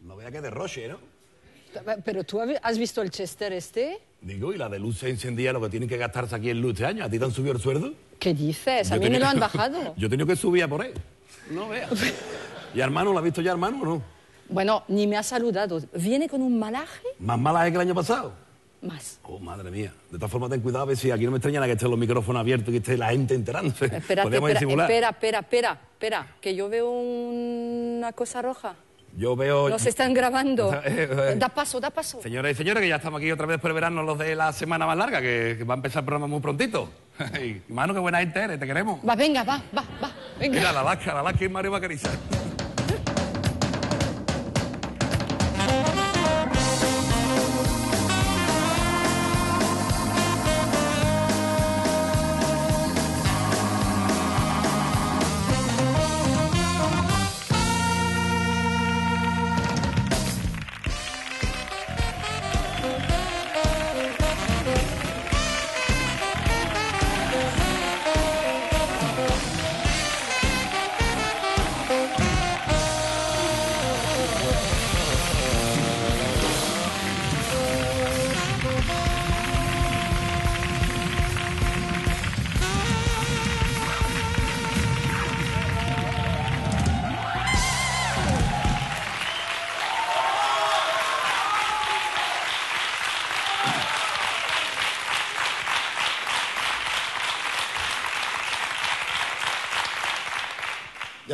No vea que Roche, ¿no? Pero tú has visto el Chester este. Digo, y la de luz se encendía, lo que tienen que gastarse aquí en luz este año. ¿A ti te han subido el sueldo? ¿Qué dices? A yo mí me lo han bajado. yo tenía que subir a por él. No vea. ¿Y hermano, ¿Lo has visto ya hermano o no? Bueno, ni me ha saludado. ¿Viene con un malaje? Más malaje que el año pasado más. Oh, madre mía. De todas formas, ten cuidado, a ver si aquí no me extraña que estén los micrófonos abiertos y que esté la gente enterándose. espera, espera, espera, espera, que yo veo una cosa roja. Yo veo... Nos están grabando. Eh, eh, da paso, da paso. Señoras y señores, que ya estamos aquí otra vez por el verano los de la semana más larga, que, va a empezar el programa muy prontito. mano, qué buena gente eres, te queremos. Va, venga, va, va, va. Mira, la lasca, la lasca y Mario Vaqueriza.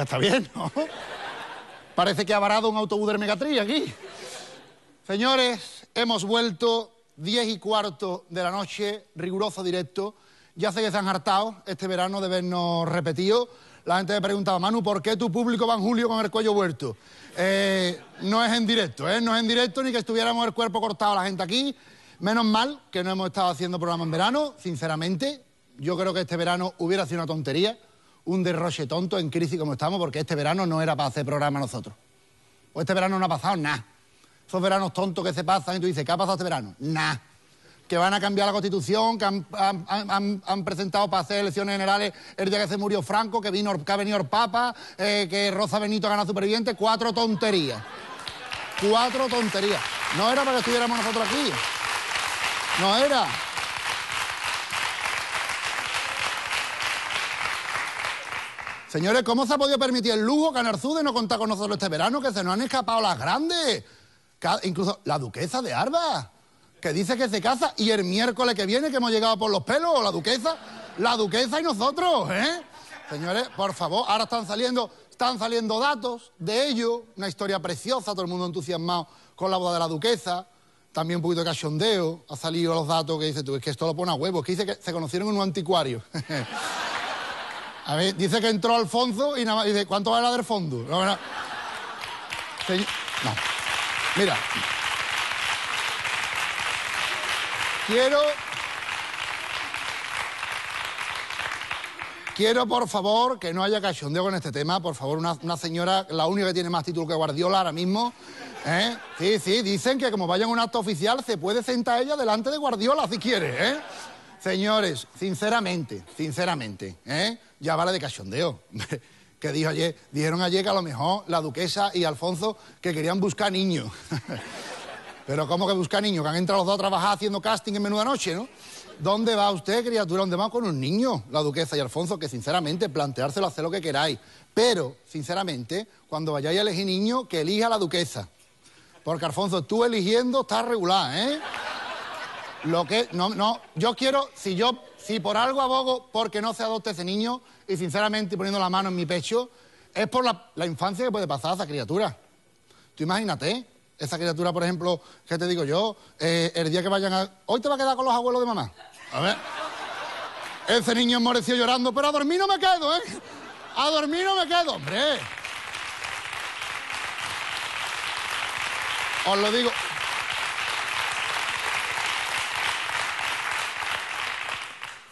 está bien, Parece que ha varado un autobús de Megatría aquí. Señores, hemos vuelto diez y cuarto de la noche, riguroso directo. Ya sé que se han hartado este verano de vernos repetido. La gente me preguntado Manu, ¿por qué tu público va en julio con el cuello vuelto? Eh, no es en directo, ¿eh? No es en directo ni que estuviéramos el cuerpo cortado la gente aquí. Menos mal que no hemos estado haciendo programa en verano, sinceramente. Yo creo que este verano hubiera sido una tontería un derroche tonto en crisis como estamos, porque este verano no era para hacer programa nosotros. O este verano no ha pasado nada. Esos veranos tontos que se pasan y tú dices, ¿qué ha pasado este verano? Nada. Que van a cambiar la constitución, que han, presentado para hacer elecciones generales el día que se murió Franco, que, vino, que ha venido el Papa, eh, que Rosa Benito gana superviviente. Cuatro tonterías. Cuatro tonterías. No era para que estuviéramos nosotros aquí. No era. Señores, ¿cómo se ha podido permitir el lujo Canarzú de no contar con nosotros este verano? Que se nos han escapado las grandes. Incluso la duquesa de Arba, que dice que se casa y el miércoles que viene que hemos llegado por los pelos, la duquesa, la duquesa y nosotros, ¿eh? Señores, por favor, ahora están saliendo, están saliendo datos de ello, una historia preciosa, todo el mundo entusiasmado con la boda de la duquesa, también un poquito de cachondeo, ha salido los datos que dice tú, es que esto lo pone a huevo, es que dice que se conocieron en un anticuario. A ver, dice que entró Alfonso y nada más dice, ¿cuánto vale la del fondo? No, Mira. Quiero... Quiero, por favor, que no haya cachondeo con este tema. Por favor, una, señora, la única que tiene más título que Guardiola ahora mismo. ¿eh? Sí, sí, dicen que como vaya en un acto oficial se puede sentar ella delante de Guardiola si quiere, ¿eh? Señores, sinceramente, sinceramente, ¿eh? ya vale de cachondeo. que dijo ayer, dijeron ayer que a lo mejor la duquesa y Alfonso que querían buscar niños. Pero ¿cómo que buscar niños? Que han entrado los dos a trabajar haciendo casting en menuda noche, ¿no? ¿Dónde va usted, criatura? ¿Dónde va con un niño? La duquesa y Alfonso, que sinceramente, planteárselo, hacer lo que queráis. Pero, sinceramente, cuando vayáis a elegir niño, que elija la duquesa. Porque, Alfonso, tú eligiendo estás regular, ¿eh? Lo que, no, no, yo quiero, si yo, si por algo abogo porque no se adopte ese niño, y sinceramente poniendo la mano en mi pecho, es por la, infancia que puede pasar a esa criatura. Tú imagínate, esa criatura, por ejemplo, que te digo yo, eh, el día que vayan a. Hoy te va a quedar con los abuelos de mamá. A ver. Ese niño moreció llorando, pero a dormir no me quedo, ¿eh? A dormir no me quedo, hombre. Os lo digo,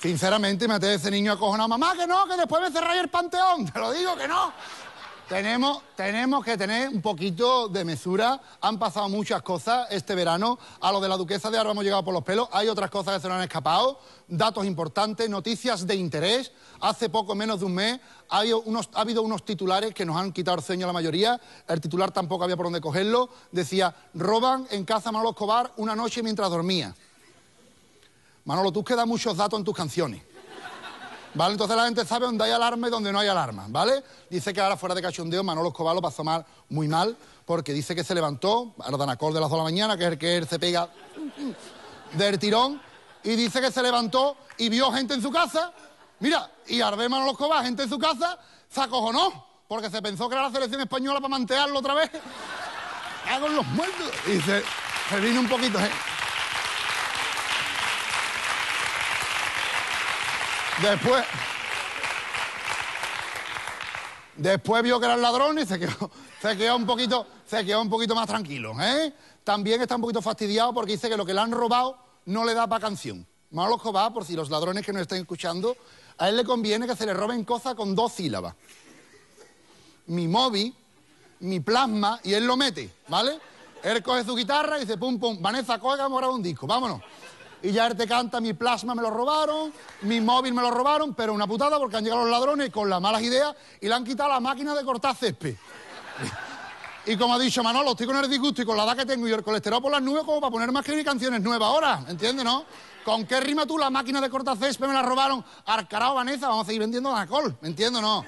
Sinceramente, meter ese niño acojonado. Mamá, que no, que después me cerráis el panteón. Te lo digo que no. Tenemos, tenemos que tener un poquito de mesura. Han pasado muchas cosas este verano. A lo de la duquesa de ahora hemos llegado por los pelos. Hay otras cosas que se nos han escapado. Datos importantes, noticias de interés. Hace poco, menos de un mes, ha habido unos, titulares que nos han quitado el sueño a la mayoría. El titular tampoco había por dónde cogerlo. Decía, roban en casa Manolo Escobar una noche mientras dormía. Manolo, tú quedas muchos datos en tus canciones. ¿Vale? Entonces la gente sabe dónde hay alarma y dónde no hay alarma, ¿vale? Dice que ahora fuera de cachondeo Manolo Escobar lo pasó mal, muy mal, porque dice que se levantó los danacor de las 2 de la mañana, que es el que él se pega del tirón, y dice que se levantó y vio gente en su casa. Mira, y al Manolo Escobar, gente en su casa, se acojonó, porque se pensó que era la selección española para mantearlo otra vez. Hago los muertos. Y se, se vino un poquito, ¿eh? Después. Después vio que eran ladrones y se quedó, se quedó, un, poquito, se quedó un poquito más tranquilo. ¿eh? También está un poquito fastidiado porque dice que lo que le han robado no le da para canción. Malo va, por si los ladrones que nos están escuchando, a él le conviene que se le roben cosas con dos sílabas. Mi móvil, mi plasma, y él lo mete, ¿vale? Él coge su guitarra y dice, pum, pum, Vanessa, coge, vamos a un disco, vámonos y ya él te canta, mi plasma me lo robaron, mi móvil me lo robaron, pero una putada porque han llegado los ladrones con las malas ideas y le han quitado la máquina de cortar césped. Y como ha dicho Manolo, estoy con el disgusto y con la edad que tengo y el colesterol por las nubes como para poner más que canciones nuevas ahora, ¿entiendes, no? ¿Con qué rima tú la máquina de cortar césped me la robaron? Arcarado, Vanessa, vamos a seguir vendiendo alcohol, ¿me entiendes, no?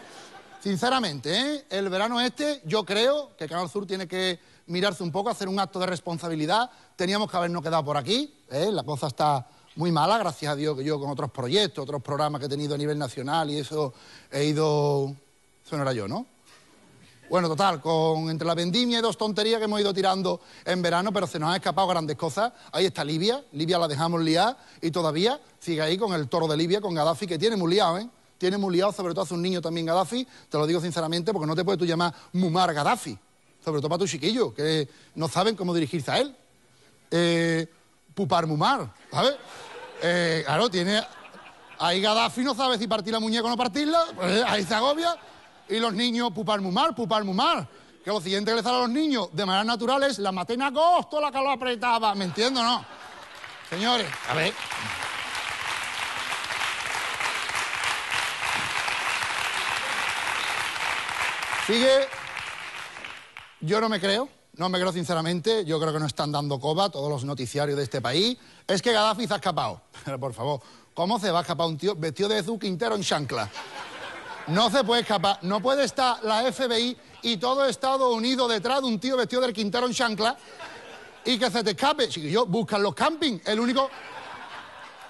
Sinceramente, ¿eh? El verano este, yo creo que Canal Sur tiene que mirarse un poco, hacer un acto de responsabilidad. Teníamos que habernos quedado por aquí, ¿eh? la cosa está muy mala, gracias a Dios que yo con otros proyectos, otros programas que he tenido a nivel nacional y eso he ido... Eso no era yo, ¿no? Bueno, total, con entre la vendimia y dos tonterías que hemos ido tirando en verano, pero se nos han escapado grandes cosas. Ahí está Libia, Libia la dejamos liar y todavía sigue ahí con el toro de Libia, con Gaddafi, que tiene muy liado, ¿eh? Tiene muy liado, sobre todo hace un niño también Gaddafi, te lo digo sinceramente, porque no te puedes tú llamar Mumar Gaddafi sobre todo para tu chiquillo que no saben cómo dirigirse a él. Eh, pupar mumar, ¿sabes? Eh, claro, tiene... Ahí Gaddafi no sabe si partir la muñeca o no partirla, pues, eh, ahí se agobia. Y los niños, pupar mumar, pupar mumar. Que lo siguiente que le sale a los niños de manera natural es la maté en la que lo apretaba. ¿Me entiendo no? Señores, a ver... Sigue yo no me creo, no me creo sinceramente, yo creo que no están dando coba todos los noticiarios de este país. Es que Gaddafi se ha escapado. Pero por favor, ¿cómo se va a escapar un tío vestido de Zu Quintero en chancla? No se puede escapar, no puede estar la FBI y todo Estados Unidos detrás de un tío vestido del Quintero en chancla y que se te escape. Si yo buscan los camping, el único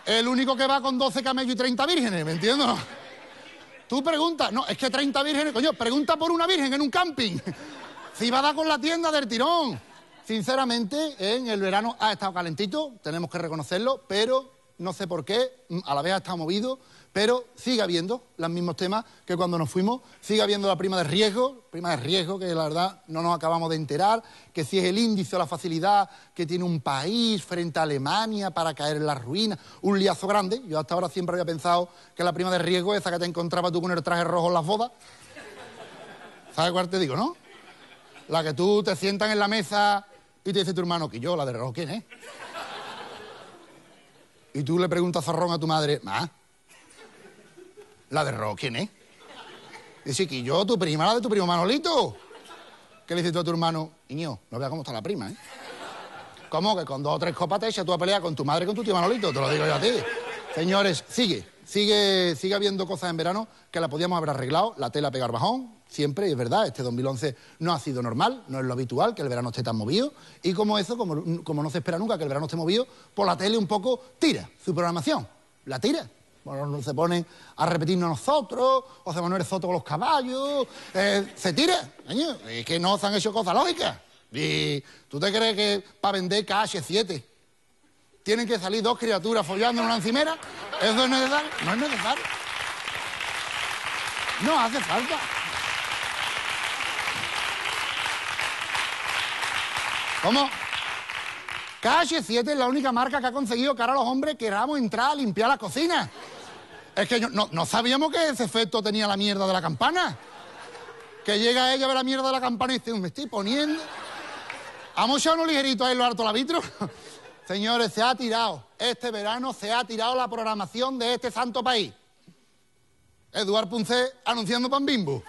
el único que va con 12 camellos y 30 vírgenes, ¿me entiendes? Tú preguntas, no, es que 30 vírgenes, coño, pregunta por una virgen en un camping. Si va a dar con la tienda del tirón. Sinceramente, en el verano ha estado calentito, tenemos que reconocerlo, pero no sé por qué, mm, a la vez ha estado movido, pero sigue habiendo los mismos temas que cuando nos fuimos, sigue habiendo la prima de riesgo, prima de riesgo que la verdad no nos acabamos de enterar, que si es el índice o la facilidad que tiene un país frente a Alemania para caer en la ruina, un liazo grande, yo hasta ahora siempre había pensado que la prima de riesgo es esa que te encontraba tú con el traje rojo en las bodas. ¿Sabes cuál te digo, no? La que tú te sientan en la mesa y te dice tu hermano, que yo, la de reloj, ¿quién es? Y tú le preguntas zarrón a tu madre, ma, la de reloj, ¿quién es? Dice, que yo, tu prima, la de tu primo Manolito. ¿Qué le dices tú a tu hermano? Niño, no veas cómo está la prima, ¿eh? ¿Cómo que con dos o tres copas te echas tú a pelear con tu madre y con tu tío Manolito? Te lo digo yo a ti. Señores, sigue. Sigue, sigue habiendo cosas en verano que la podíamos haber arreglado, la tela pegar bajón, siempre, y es verdad, este 2011 no ha sido normal, no es lo habitual que el verano esté tan movido, y como eso, como, no se espera nunca que el verano esté movido, por pues la tele un poco tira su programación, la tira. Bueno, se ponen a repetirnos nosotros, José Manuel Soto con los caballos, eh, se tira, es que no se han hecho cosas lógicas. ¿Y tú te crees que para vender KH7 tienen que salir dos criaturas follando en una encimera. ¿Eso es necesario? No es necesario. No hace falta. ¿Cómo? KH7 es la única marca que ha conseguido que ahora los hombres queramos entrar a limpiar la cocina. Es que no, sabíamos que ese efecto tenía la mierda de la campana. Que llega ella a ver la mierda de la campana y dice, me estoy poniendo... ¿Hemos echado unos ligeritos ahí lo harto la vitro? Señores, se ha tirado, este verano se ha tirado la programación de este santo país. Eduard Punce anunciando pan bimbo.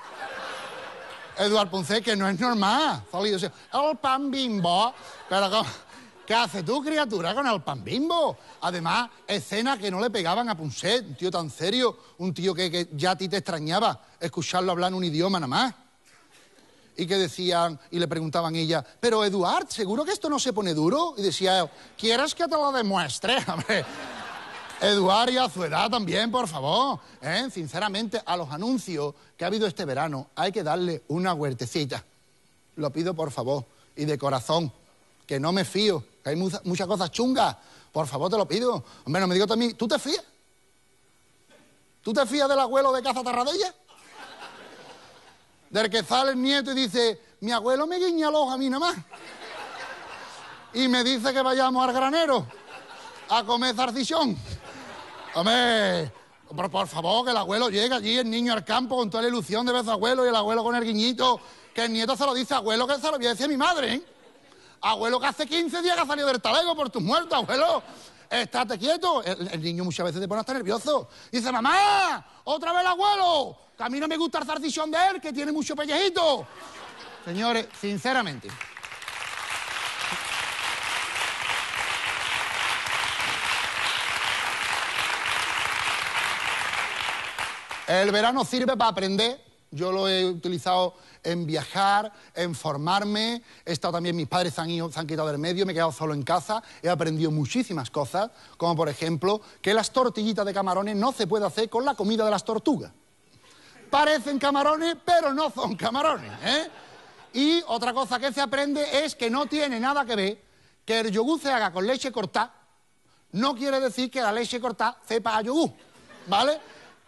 Eduard Ponce, que no es normal. el pan bimbo. ¿qué haces tú, criatura, con el pan bimbo? Además, escenas que no le pegaban a Punce, un tío tan serio, un tío que, que ya a ti te extrañaba escucharlo hablar en un idioma nada más y que decían y le preguntaban ella, pero Eduard, ¿seguro que esto no se pone duro? Y decía, ¿quieres que te lo demuestre? Eduard y a su edad también, por favor. ¿eh? Sinceramente, a los anuncios que ha habido este verano hay que darle una huertecita. Lo pido, por favor, y de corazón, que no me fío, que hay muchas cosas chungas. Por favor, te lo pido. Hombre, no me digo también, ¿tú te fías? ¿Tú te fías del abuelo de Caza Tarradella? Del que sale el nieto y dice, mi abuelo me guiña ojo a mí nada Y me dice que vayamos al granero a comer zarcillón. Hombre, por, favor, que el abuelo llegue allí, el niño al campo, con toda la ilusión de ver a su abuelo y el abuelo con el guiñito. Que el nieto se lo dice, abuelo, que se lo voy a decir a mi madre, ¿eh? Abuelo, que hace 15 días que ha salido del talego por tus muertos, abuelo estate quieto. El, niño muchas veces te pone hasta nervioso. Dice, mamá, otra vez el abuelo, que a mí no me gusta el zarcisión de él, que tiene mucho pellejito. Señores, sinceramente. El verano sirve para aprender yo lo he utilizado en viajar, en formarme. He estado también, mis padres se han, ido, han quitado del medio, me he quedado solo en casa. He aprendido muchísimas cosas, como por ejemplo que las tortillitas de camarones no se puede hacer con la comida de las tortugas. Parecen camarones, pero no son camarones. ¿eh? Y otra cosa que se aprende es que no tiene nada que ver que el yogur se haga con leche cortada. No quiere decir que la leche cortada sepa a yogur. ¿Vale?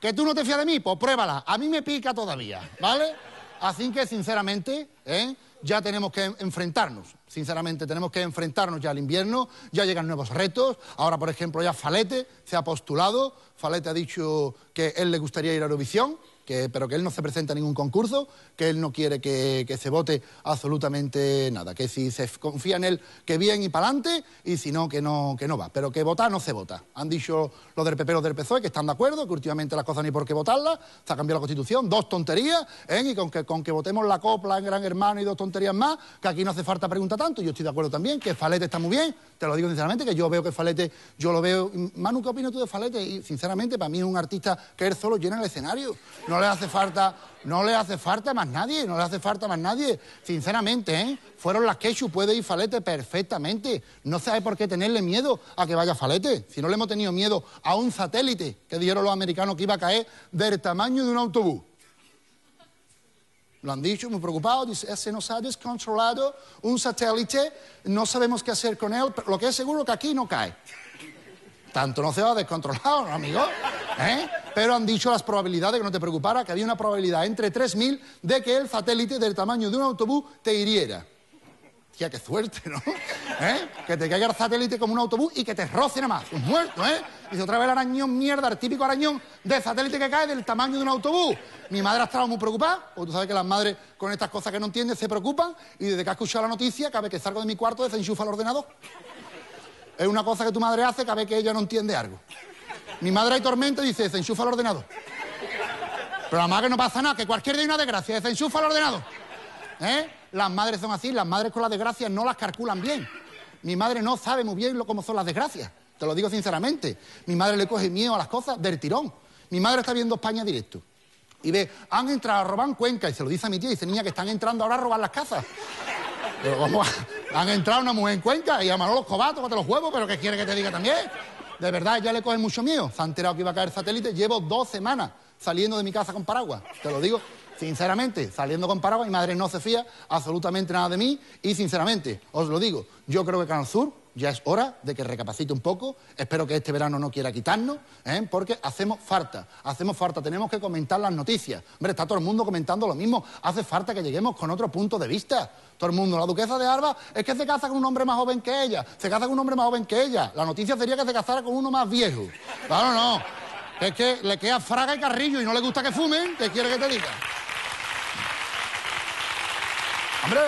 ¿Que tú no te fías de mí? Pues pruébala. A mí me pica todavía, ¿vale? Así que, sinceramente, ¿eh? ya tenemos que enfrentarnos. Sinceramente, tenemos que enfrentarnos ya al invierno, ya llegan nuevos retos. Ahora, por ejemplo, ya Falete se ha postulado. Falete ha dicho que él le gustaría ir a Eurovisión, que, pero que él no se presenta a ningún concurso, que él no quiere que, se vote absolutamente nada, que si se confía en él, que bien y para adelante, y si no, que no, que no va. Pero que votar no se vota. Han dicho los del PP y los del PSOE que están de acuerdo, que últimamente las cosas ni por qué votarlas, se ha cambiado la Constitución, dos tonterías, ¿eh? y con que, con que votemos la copla en Gran Hermano y dos tonterías más, que aquí no hace falta preguntar yo estoy de acuerdo también que Falete está muy bien, te lo digo sinceramente, que yo veo que Falete, yo lo veo. Manu, ¿qué opinas tú de Falete? Y sinceramente, para mí es un artista que él solo llena el escenario. No le hace falta, no le hace falta más nadie, no le hace falta más nadie. Sinceramente, ¿eh? Fueron las Quechu, puede ir Falete perfectamente. No sabe por qué tenerle miedo a que vaya Falete. Si no le hemos tenido miedo a un satélite que dijeron los americanos que iba a caer del tamaño de un autobús lo han dicho, muy preocupado dice, se nos ha descontrolado un satélite, no sabemos qué hacer con él, pero lo que es seguro que aquí no cae. Tanto no se va descontrolado, ¿no, amigo? ¿eh? Pero han dicho las probabilidades, que no te preocupara, que había una probabilidad entre 3.000 de que el satélite del tamaño de un autobús te hiriera. Tía, qué suerte, ¿no? ¿Eh? Que te caiga el satélite como un autobús y que te roce nada más. Un muerto, ¿eh? Dice otra vez el arañón, mierda, el típico arañón de satélite que cae del tamaño de un autobús. Mi madre ha estado muy preocupada, porque tú sabes que las madres con estas cosas que no entienden se preocupan y desde que ha escuchado la noticia, cabe que salgo de mi cuarto desenchufa el ordenador. Es una cosa que tu madre hace cada vez que ella no entiende algo. Mi madre hay tormenta y dice, desenchufa el ordenador. Pero la madre no pasa nada, que cualquier de hay una desgracia, desenchufa el ordenador. ¿Eh? Las madres son así, las madres con las desgracias no las calculan bien. Mi madre no sabe muy bien cómo son las desgracias, te lo digo sinceramente. Mi madre le coge miedo a las cosas del tirón. Mi madre está viendo España directo y ve, han entrado a robar en Cuenca y se lo dice a mi tía y dice, niña, que están entrando ahora a robar las casas. Pero Han entrado una mujer en Cuenca y a los Cobato, te los huevos, pero ¿qué quiere que te diga también? De verdad, ya le coge mucho miedo. Se ha enterado que iba a caer satélite. Llevo dos semanas saliendo de mi casa con paraguas, te lo digo. Sinceramente, saliendo con Paraguay, mi madre no se fía absolutamente nada de mí y sinceramente, os lo digo, yo creo que Canal Sur ya es hora de que recapacite un poco. Espero que este verano no quiera quitarnos, ¿eh? porque hacemos falta, hacemos falta, tenemos que comentar las noticias. Hombre, está todo el mundo comentando lo mismo, hace falta que lleguemos con otro punto de vista. Todo el mundo, la duquesa de Arba es que se casa con un hombre más joven que ella, se casa con un hombre más joven que ella. La noticia sería que se casara con uno más viejo. Claro, no, es que le queda fraga y carrillo y no le gusta que fumen, ¿qué quiere que te diga? ¡Hombre!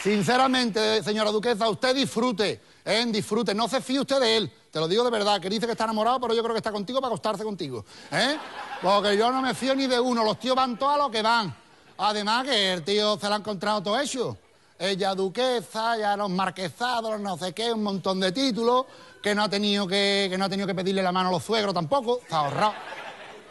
Sinceramente, señora duquesa, usted disfrute, ¿eh? disfrute, no se fíe usted de él, te lo digo de verdad, que dice que está enamorado, pero yo creo que está contigo para acostarse contigo, ¿eh? Porque yo no me fío ni de uno, los tíos van todos a lo que van. Además que el tío se lo ha encontrado todo hecho ella duquesa, ya los marquesados, no sé qué, un montón de títulos, que no ha tenido que, no ha tenido que pedirle la mano a los suegros tampoco, se ha ahorrado.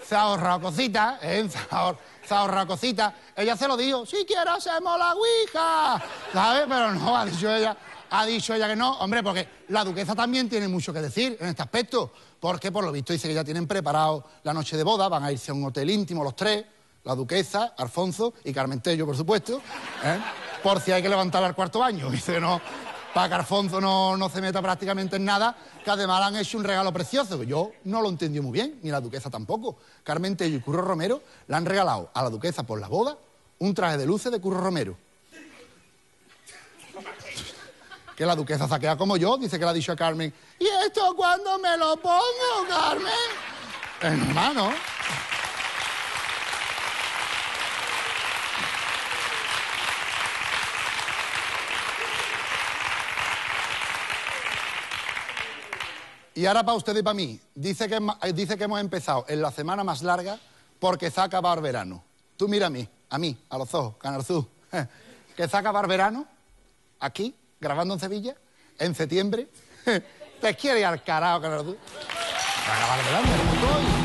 Se ha ahorrado cositas, ¿eh? se, ha ahorrado, cositas. Ella se lo dijo, si quiero hacemos la ouija, ¿sabes? Pero no, ha dicho ella, ha dicho ella que no, hombre, porque la duquesa también tiene mucho que decir en este aspecto, porque por lo visto dice que ya tienen preparado la noche de boda, van a irse a un hotel íntimo los tres, la duquesa, Alfonso y Carmentello, por supuesto. ¿eh? por si hay que levantar al cuarto baño. Dice, no, para que Alfonso no, se meta prácticamente en nada, que además le han hecho un regalo precioso, yo no lo entendí muy bien, ni la duquesa tampoco. Carmen Tello y Curro Romero le han regalado a la duquesa por la boda un traje de luces de Curro Romero. Que la duquesa saquea como yo, dice que le ha dicho a Carmen, ¿y esto cuándo me lo pongo, Carmen? Hermano. Y ahora para usted y para mí. Dice que, eh, dice que hemos empezado en la semana más larga porque se barberano el verano. Tú mira a mí, a mí, a los ojos, Canarzú. que se barberano verano, aquí, grabando en Sevilla, en septiembre. Te quiere ir al carajo, Canarzú. el